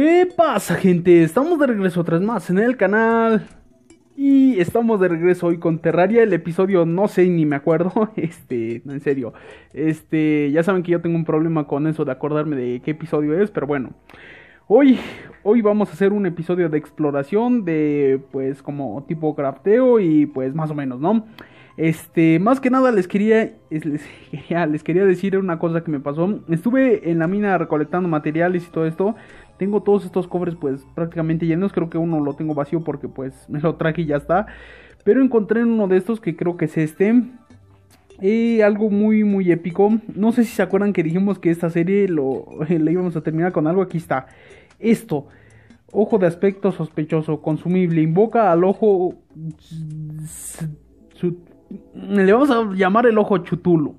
¿Qué pasa gente? Estamos de regreso otra vez más en el canal Y estamos de regreso hoy con Terraria El episodio no sé ni me acuerdo Este, en serio Este, ya saben que yo tengo un problema con eso de acordarme de qué episodio es Pero bueno Hoy, hoy vamos a hacer un episodio de exploración De pues como tipo crafteo y pues más o menos, ¿no? Este, más que nada les quería, les quería, les quería decir una cosa que me pasó. Estuve en la mina recolectando materiales y todo esto tengo todos estos cofres pues prácticamente llenos, creo que uno lo tengo vacío porque pues me lo traje y ya está. Pero encontré uno de estos que creo que es este. y algo muy muy épico. No sé si se acuerdan que dijimos que esta serie lo, le íbamos a terminar con algo. Aquí está. Esto. Ojo de aspecto sospechoso, consumible. Invoca al ojo... Le vamos a llamar el ojo chutulo.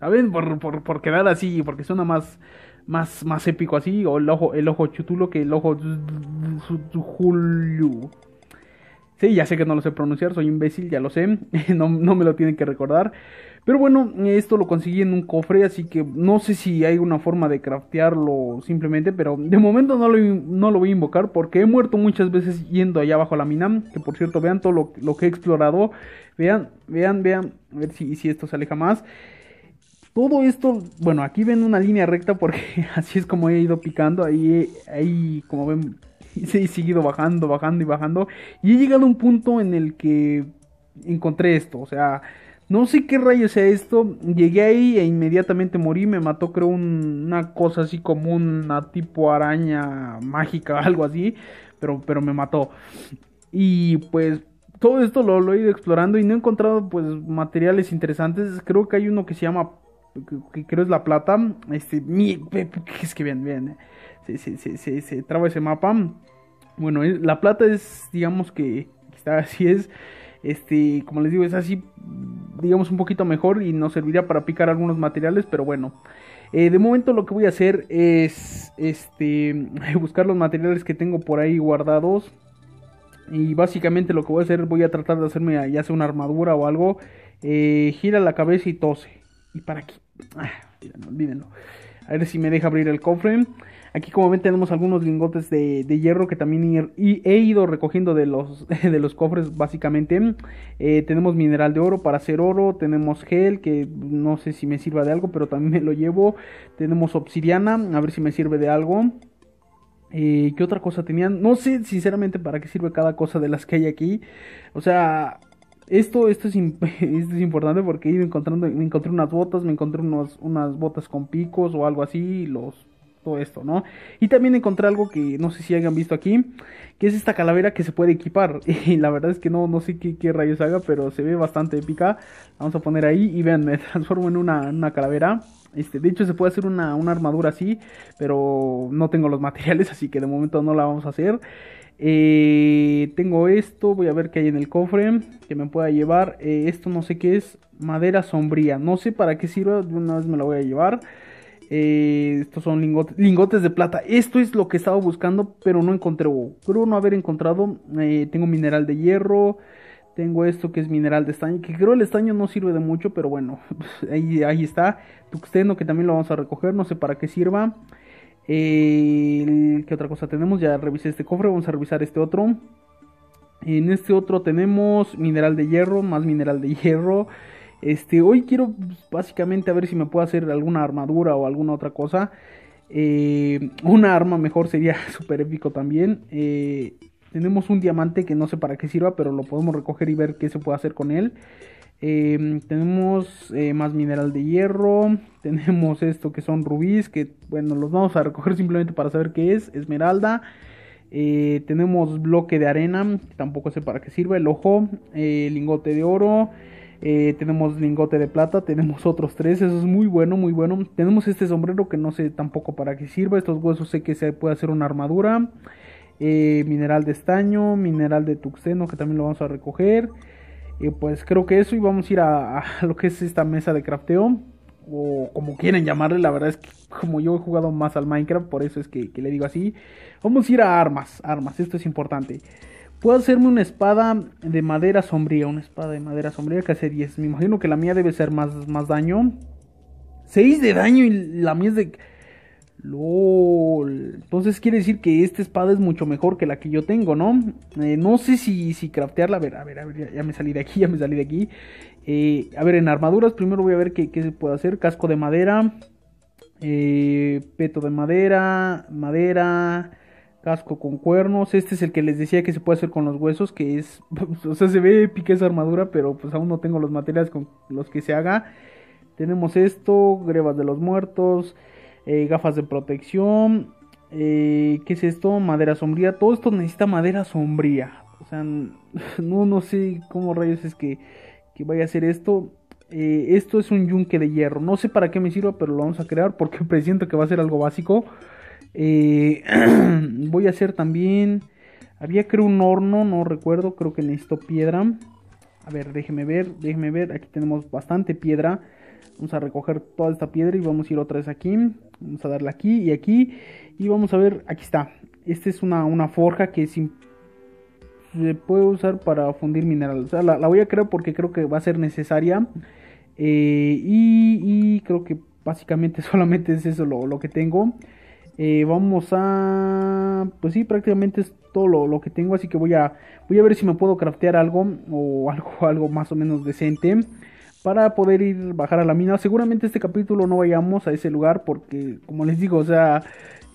¿Saben? Por, por quedar así, porque suena más, más, más épico así, o el ojo, el ojo chutulo que el ojo Sí, ya sé que no lo sé pronunciar, soy imbécil, ya lo sé, no, no, me lo tienen que recordar. Pero bueno, esto lo conseguí en un cofre, así que no sé si hay una forma de craftearlo simplemente, pero de momento no lo, no lo voy a invocar porque he muerto muchas veces yendo allá abajo a la mina, que por cierto, vean todo lo, que he explorado, vean, vean, vean, a ver si, si esto se aleja más. Todo esto, bueno, aquí ven una línea recta porque así es como he ido picando, ahí, ahí como ven, he seguido bajando, bajando y bajando. Y he llegado a un punto en el que encontré esto, o sea, no sé qué rayos sea esto. Llegué ahí e inmediatamente morí. Me mató, creo, una cosa así como una tipo araña mágica, o algo así. Pero, pero me mató. Y pues todo esto lo, lo, he ido explorando y no he encontrado pues materiales interesantes. Creo que hay uno que se llama que creo es La Plata, este, es que bien, bien, eh. se, traba ese mapa. Bueno, eh, La Plata es, digamos que, está así es, este, como les digo, es así, digamos, un poquito mejor y nos serviría para picar algunos materiales, pero bueno. Eh, de momento lo que voy a hacer es, este, buscar los materiales que tengo por ahí guardados. Y básicamente lo que voy a hacer, voy a tratar de hacerme ya sea una armadura o algo. gira la cabeza y tose. ¿Y para aquí Ah, olvídenlo, A ver si me deja abrir el cofre. Aquí como ven tenemos algunos lingotes de, hierro que también he ido recogiendo de los, de los cofres básicamente. Eh, tenemos mineral de oro para hacer oro. Tenemos gel que no sé si me sirva de algo pero también me lo llevo. Tenemos obsidiana a ver si me sirve de algo. Eh, ¿Qué otra cosa tenían? No sé sinceramente para qué sirve cada cosa de las que hay aquí. O sea, esto, es, es importante porque ido encontrando, me encontré unas botas, me encontré unos, unas botas con picos o algo así, los, todo esto, ¿no? Y también encontré algo que no sé si hayan visto aquí, que es esta calavera que se puede equipar. Y la verdad es que no, no sé qué, qué rayos haga, pero se ve bastante épica. Vamos a poner ahí y vean, me transformo en una, calavera. Este, de hecho se puede hacer una, una armadura así, pero no tengo los materiales, así que de momento no la vamos a hacer. Eh, tengo esto, voy a ver qué hay en el cofre que me pueda llevar. Eh, esto no sé qué es, madera sombría. No sé para qué sirve, de una vez me la voy a llevar. Eh, estos son lingotes, lingotes de plata. Esto es lo que estaba buscando, pero no encontré. Creo no haber encontrado. tengo mineral de hierro. Tengo esto que es mineral de estaño. Que creo el estaño no sirve de mucho, pero bueno. Ahí, ahí está. Tuxteno que también lo vamos a recoger. No sé para qué sirva. ¿Qué otra cosa tenemos? Ya revisé este cofre, vamos a revisar este otro. En este otro tenemos mineral de hierro, más mineral de hierro. Este, hoy quiero pues, básicamente a ver si me puedo hacer alguna armadura o alguna otra cosa. Eh, una arma mejor sería súper épico también. Eh, tenemos un diamante que no sé para qué sirva, pero lo podemos recoger y ver qué se puede hacer con él. Em, tenemos eh, más mineral de hierro. Tenemos esto que son rubíes. Que bueno, los vamos a recoger simplemente para saber qué es. Esmeralda. Eh, tenemos bloque de arena. Que tampoco sé para qué sirve. El ojo. Eh, lingote de oro. tenemos lingote de plata. Tenemos otros tres. Eso es muy bueno, muy bueno. Tenemos este sombrero que no sé tampoco para qué sirve. Estos huesos sé que se puede hacer una armadura. mineral de estaño. Mineral de tuxeno que también lo vamos a recoger pues creo que eso y vamos a ir a, lo que es esta mesa de crafteo. O como quieren llamarle, la verdad es que como yo he jugado más al Minecraft, por eso es que, le digo así. Vamos a ir a armas, armas, esto es importante. Puedo hacerme una espada de madera sombría, una espada de madera sombría que hace 10. Me imagino que la mía debe ser más, más daño. 6 de daño y la mía es de... LOL. Entonces quiere decir que esta espada es mucho mejor que la que yo tengo, ¿no? Eh, no sé si, si craftearla. A ver, a ver, a ver, ya, me salí de aquí, ya me salí de aquí. Eh, a ver, en armaduras primero voy a ver qué, se puede hacer. Casco de madera. Eh, peto de madera. Madera. Casco con cuernos. Este es el que les decía que se puede hacer con los huesos. Que es. O sea, se ve épica esa armadura. Pero pues aún no tengo los materiales con los que se haga. Tenemos esto. Grebas de los muertos. Eh, gafas de protección, eh, ¿qué es esto? Madera sombría, todo esto necesita madera sombría, o sea, no, no sé cómo rayos es que, que vaya a hacer esto. Eh, esto es un yunque de hierro, no sé para qué me sirva, pero lo vamos a crear porque presiento que va a ser algo básico. voy a hacer también... Había creo un horno, no recuerdo, creo que necesito piedra. A ver, déjeme ver, déjeme ver. Aquí tenemos bastante piedra. Vamos a recoger toda esta piedra y vamos a ir otra vez aquí. Vamos a darla aquí y aquí. Y vamos a ver, aquí está. Esta es una, forja que se puede usar para fundir minerales, la, voy a crear porque creo que va a ser necesaria. Eh, y, creo que básicamente solamente es eso lo, que tengo. Eh, vamos a... Pues sí, prácticamente es todo lo, que tengo. Así que voy a, voy a ver si me puedo craftear algo. O algo, algo más o menos decente para poder ir bajar a la mina. Seguramente este capítulo no vayamos a ese lugar porque, como les digo, o sea,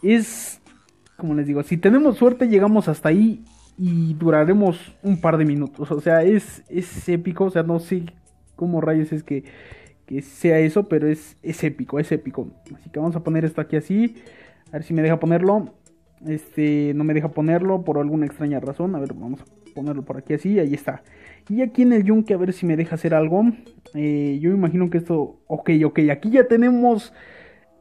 es, como les digo, si tenemos suerte llegamos hasta ahí y duraremos un par de minutos. O sea, es, es épico, o sea, no sé cómo rayos es que, que sea eso, pero es, es épico, es épico. Así que vamos a poner esto aquí así, a ver si me deja ponerlo. Este, no me deja ponerlo por alguna extraña razón. A ver, vamos a ponerlo por aquí así, ahí está. Y aquí en el yunque, a ver si me deja hacer algo. Eh, yo imagino que esto... Ok, ok, aquí ya tenemos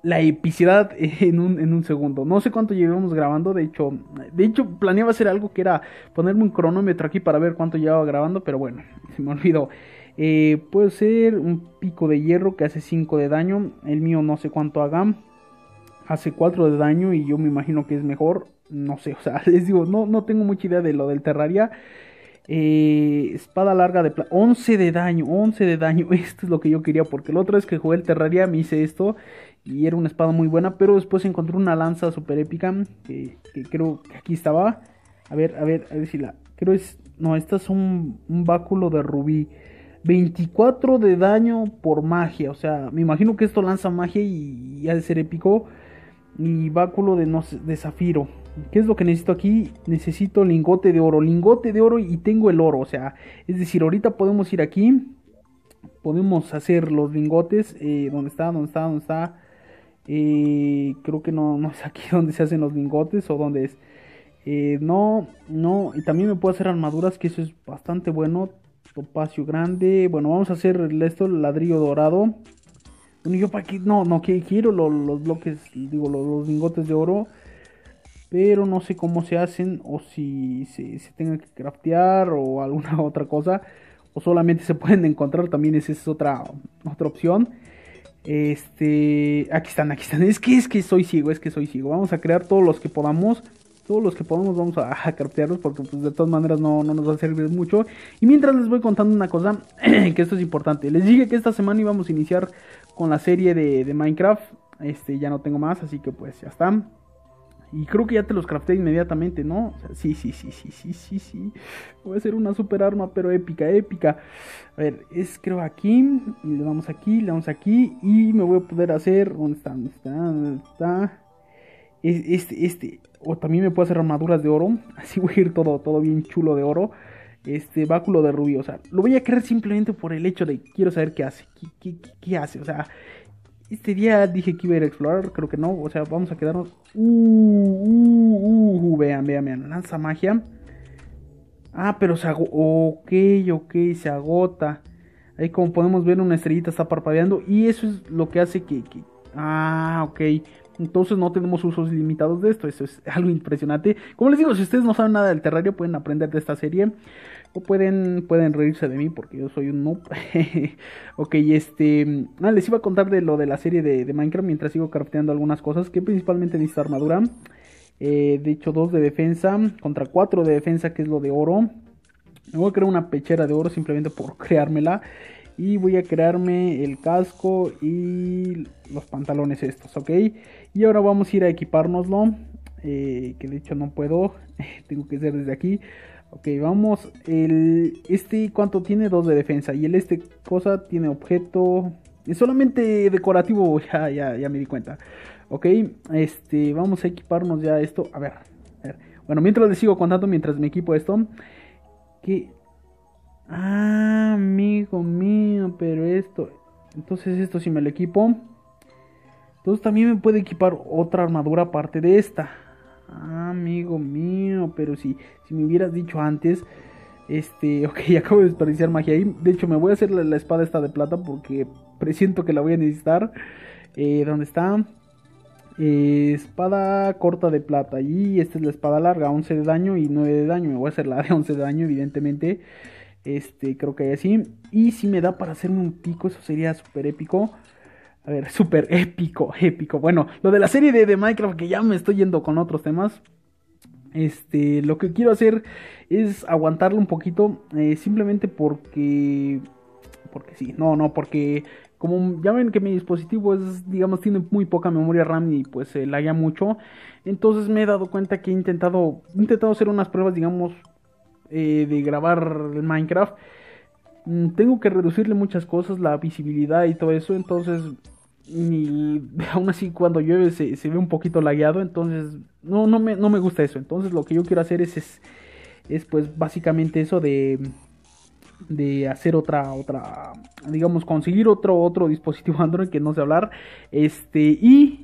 la epicidad en un, en un segundo. No sé cuánto llevamos grabando, de hecho, de hecho planeaba hacer algo que era ponerme un cronómetro aquí para ver cuánto llevaba grabando, pero bueno, se me olvidó. Eh, puede ser un pico de hierro que hace 5 de daño, el mío no sé cuánto haga hace 4 de daño y yo me imagino que es mejor. No sé, o sea, les digo, no, no tengo mucha idea de lo del Terraria. Eh, espada larga de 11 de daño, 11 de daño. Esto es lo que yo quería, porque la otra vez que jugué el Terraria me hice esto y era una espada muy buena, pero después encontré una lanza super épica que, creo que aquí estaba. A ver, a ver, a ver si la. Creo es. No, esta es un, báculo de rubí. 24 de daño por magia. O sea, me imagino que esto lanza magia y, y ha de ser épico. Mi báculo de, zafiro. ¿Qué es lo que necesito aquí? Necesito lingote de oro. Lingote de oro y tengo el oro. O sea, es decir, ahorita podemos ir aquí. Podemos hacer los lingotes. Eh, ¿Dónde está? ¿Dónde está? ¿Dónde está? Eh, creo que no, es aquí donde se hacen los lingotes o donde es. Eh, no, no. Y también me puedo hacer armaduras, que eso es bastante bueno. Topacio grande. Bueno, vamos a hacer esto, ladrillo dorado. Yo para aquí, no, quiero los, bloques, digo, los, lingotes de oro. Pero no sé cómo se hacen o si se, tenga tengan que craftear o alguna otra cosa. O solamente se pueden encontrar, también esa es otra, otra opción. Este, aquí están, aquí están. Es que es que soy ciego, es que soy ciego. Vamos a crear todos los que podamos. Todos los que podamos vamos a, craftearlos porque pues, de todas maneras no, no, nos va a servir mucho. Y mientras les voy contando una cosa que esto es importante. Les dije que esta semana íbamos a iniciar con la serie de, Minecraft. Este, ya no tengo más, así que pues ya están. Y creo que ya te los crafté inmediatamente, ¿no? sí, sí, sí, sí, sí, sí, sí. Voy a hacer una super arma, pero épica, épica. A ver, es creo aquí. le damos aquí, le damos aquí. Y me voy a poder hacer. ¿Dónde está? ¿Dónde está? ¿Dónde está? Este, este. O también me puedo hacer armaduras de oro. Así voy a ir todo, todo bien chulo de oro este báculo de rubí. O sea, lo voy a creer simplemente por el hecho de quiero saber qué hace. ¿Qué, hace? O sea, este día dije que iba a ir a explorar, creo que no. O sea, vamos a quedarnos. Uh, uh, uh, uh vean, vean, vean. Lanza magia. Ah, pero se agota. Ok, ok, se agota. Ahí como podemos ver una estrellita está parpadeando. Y eso es lo que hace que... Ah, ok. Entonces no tenemos usos limitados de esto. Eso es algo impresionante. Como les digo, si ustedes no saben nada del terrario, pueden aprender de esta serie pueden, pueden reírse de mí porque yo soy un noob. ok, este. Ah, les iba a contar de lo de la serie de, Minecraft mientras sigo crafteando algunas cosas. Que principalmente necesito armadura. Eh, de hecho, dos de defensa contra cuatro de defensa, que es lo de oro. Me voy a crear una pechera de oro simplemente por creármela. Y voy a crearme el casco y los pantalones estos, ¿ok? Y ahora vamos a ir a equipárnoslo. Eh, que de hecho no puedo, tengo que hacer desde aquí. Ok, vamos. El, este, ¿cuánto tiene? Dos de defensa. Y el este cosa tiene objeto. Es solamente decorativo, ya, ya, ya me di cuenta. Ok, este, vamos a equiparnos ya esto. A ver, Bueno, mientras les sigo contando, mientras me equipo esto. Que. Ah, amigo mío, pero esto. Entonces, esto si me lo equipo. Entonces, también me puede equipar otra armadura aparte de esta. Ah, amigo mío, pero si, si me hubieras dicho antes, este, ok, acabo de desperdiciar magia ahí. De hecho, me voy a hacer la, espada esta de plata porque presiento que la voy a necesitar. Eh, ¿Dónde está? Eh, espada corta de plata. Y esta es la espada larga, 11 de daño y 9 de daño. Me voy a hacer la de 11 de daño, evidentemente. Este, creo que hay así. Y si me da para hacerme un pico, eso sería súper épico. A ver, súper épico, épico. Bueno, lo de la serie de, Minecraft, que ya me estoy yendo con otros temas. Este, lo que quiero hacer es aguantarlo un poquito. Eh, simplemente porque. Porque sí, no, no, porque. Como ya ven que mi dispositivo es, digamos, tiene muy poca memoria RAM y pues se eh, mucho. Entonces me he dado cuenta que he intentado, he intentado hacer unas pruebas, digamos, eh, de grabar Minecraft mm, tengo que reducirle muchas cosas, la visibilidad y todo eso, entonces y aún así cuando llueve se, ve un poquito lagueado, entonces no, no, me, no me gusta eso. Entonces lo que yo quiero hacer es, es, pues básicamente eso de, de hacer otra otra digamos conseguir otro otro dispositivo Android que no sé hablar este y,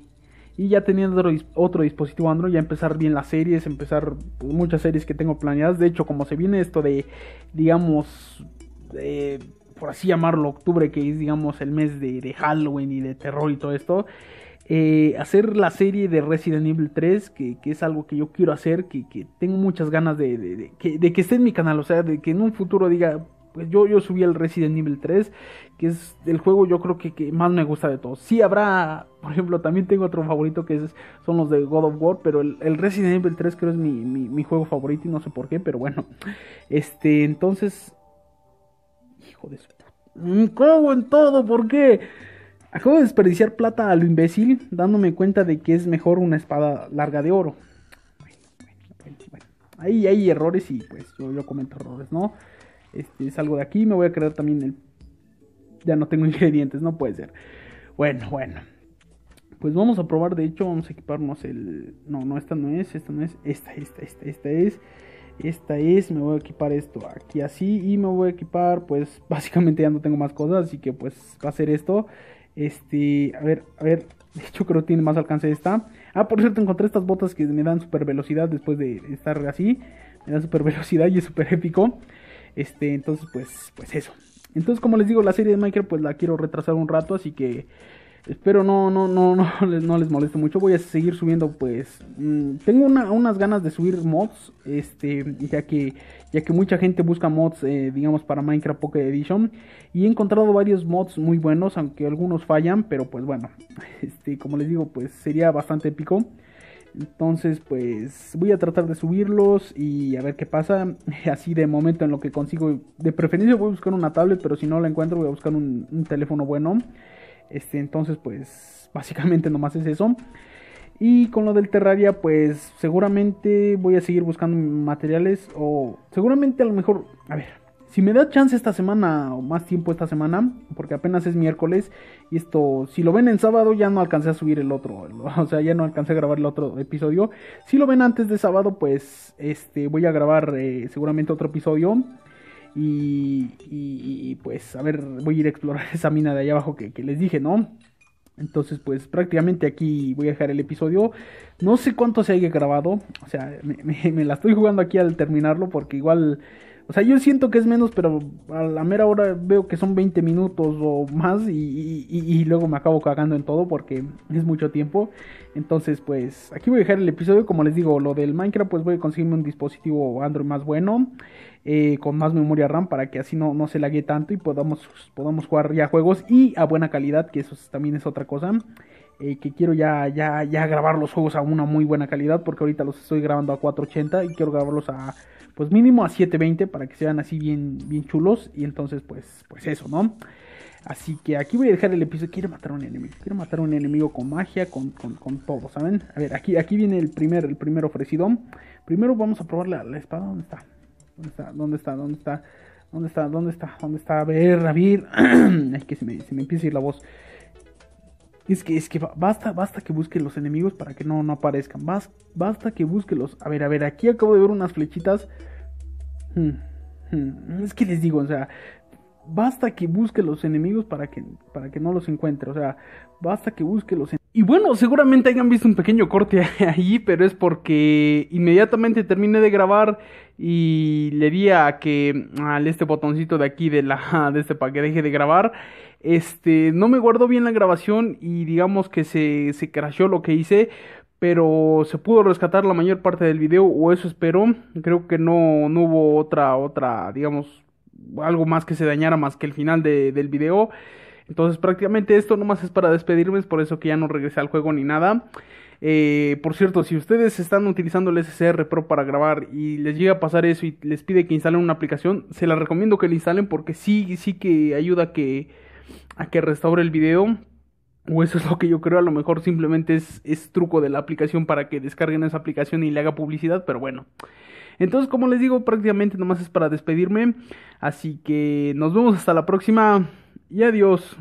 y ya teniendo otro, dispositivo Android ya empezar bien las series empezar pues, muchas series que tengo planeadas de hecho como se viene esto de digamos eh, por así llamarlo, octubre, que es, digamos, el mes de, de Halloween y de terror y todo esto, eh, hacer la serie de Resident Evil 3, que, es algo que yo quiero hacer, que, tengo muchas ganas de, que, esté en mi canal, o sea, de que en un futuro diga, pues yo, yo subí el Resident Evil 3, que es el juego yo creo que, más me gusta de todos. Sí habrá, por ejemplo, también tengo otro favorito que es, son los de God of War, pero el, Resident Evil 3 creo es mi, mi juego favorito y no sé por qué, pero bueno, este, entonces de su ¿Cómo en todo? ¿Por qué? Acabo de desperdiciar plata a lo imbécil, dándome cuenta de que es mejor una espada larga de oro. Ahí hay errores y pues yo, comento errores, ¿no? Este, salgo de aquí, me voy a crear también el... Ya no tengo ingredientes, no puede ser. Bueno, bueno. Pues vamos a probar, de hecho, vamos a equiparnos el... No, no, esta no es, esta no es, esta, esta, esta, esta es esta es, me voy a equipar esto aquí así y me voy a equipar, pues básicamente ya no tengo más cosas, así que pues va a ser esto. Este, a ver, a ver, de hecho creo que tiene más alcance esta. Ah, por cierto, encontré estas botas que me dan super velocidad después de estar así. Me dan super velocidad y es súper épico. Este, entonces pues, pues eso. Entonces como les digo, la serie de Minecraft pues la quiero retrasar un rato, así que Espero no, no, no, no, les, no les moleste mucho. Voy a seguir subiendo, pues. Mm, tengo unas ganas de subir mods. Este, ya que, ya que mucha gente busca mods, eh, digamos, para Minecraft Pocket Edition. Y he encontrado varios mods muy buenos, aunque algunos fallan. Pero pues bueno, este, como les digo, pues sería bastante épico. Entonces, pues voy a tratar de subirlos y a ver qué pasa. Así de momento en lo que consigo. De preferencia voy a buscar una tablet, pero si no la encuentro, voy a buscar un teléfono bueno. Este, entonces, pues básicamente nomás es eso. Y con lo del Terraria, pues seguramente voy a seguir buscando materiales. O seguramente a lo mejor, a ver, si me da chance esta semana o más tiempo esta semana, porque apenas es miércoles. Y esto, si lo ven en sábado, ya no alcancé a subir el otro. O sea, ya no alcancé a grabar el otro episodio. Si lo ven antes de sábado, pues este, voy a grabar eh, seguramente otro episodio. Y, pues, a ver, voy a ir a explorar esa mina de allá abajo que, les dije, ¿no? Entonces, pues prácticamente aquí voy a dejar el episodio. No sé cuánto se haya grabado. O sea, me la estoy jugando aquí al terminarlo porque igual o sea, yo siento que es menos, pero a la mera hora veo que son 20 minutos o más y, y, luego me acabo cagando en todo porque es mucho tiempo. Entonces, pues aquí voy a dejar el episodio. Como les digo, lo del Minecraft, pues voy a conseguirme un dispositivo Android más bueno, eh, con más memoria RAM para que así no, no se lague tanto y podamos, podamos jugar ya juegos y a buena calidad, que eso también es otra cosa. Eh, que quiero ya, ya, ya grabar los juegos a una muy buena calidad porque ahorita los estoy grabando a 480 y quiero grabarlos a pues mínimo a 720 para que sean así bien, bien chulos. Y entonces, pues, pues eso, ¿no? Así que aquí voy a dejar el episodio. Quiero matar a un enemigo. Quiero matar a un enemigo con magia, con, con, con todo, ¿saben? A ver, aquí, aquí viene el primer, el primer ofrecido. Primero vamos a probar la, la espada. ¿Dónde está? ¿Dónde está? ¿Dónde está? ¿Dónde está? ¿Dónde está? ¿Dónde está? ¿Dónde está? A ver, a ver. Ay, que se me, se me empieza a ir la voz. Es que, es que basta, basta que busque los enemigos para que no, no aparezcan. Basta, que busque los. A ver, a ver, aquí acabo de ver unas flechitas. Hmm, hmm, es que les digo, o sea, basta que busque los enemigos para que, para que no los encuentre. O sea, basta que busque los enemigos. Y bueno, seguramente hayan visto un pequeño corte allí, pero es porque inmediatamente terminé de grabar y le di a que al este botoncito de aquí de la de este para que deje de grabar este, no me guardó bien la grabación y digamos que se, se crashó lo que hice, pero se pudo rescatar la mayor parte del video o eso espero. Creo que no, hubo otra, otra, digamos, algo más que se dañara más que el final del video. Entonces prácticamente esto nomás es para despedirme, por eso que ya no regresé al juego ni nada. Eh, por cierto, si ustedes están utilizando el SCR Pro para grabar y les llega a pasar eso y les pide que instalen una aplicación, se la recomiendo que la instalen porque sí, sí que ayuda a que a que restaure el video. O eso es lo que yo creo, a lo mejor simplemente es, es truco de la aplicación para que descarguen esa aplicación y le haga publicidad, pero bueno. Entonces, como les digo, prácticamente nomás es para despedirme. Así que nos vemos hasta la próxima y adiós.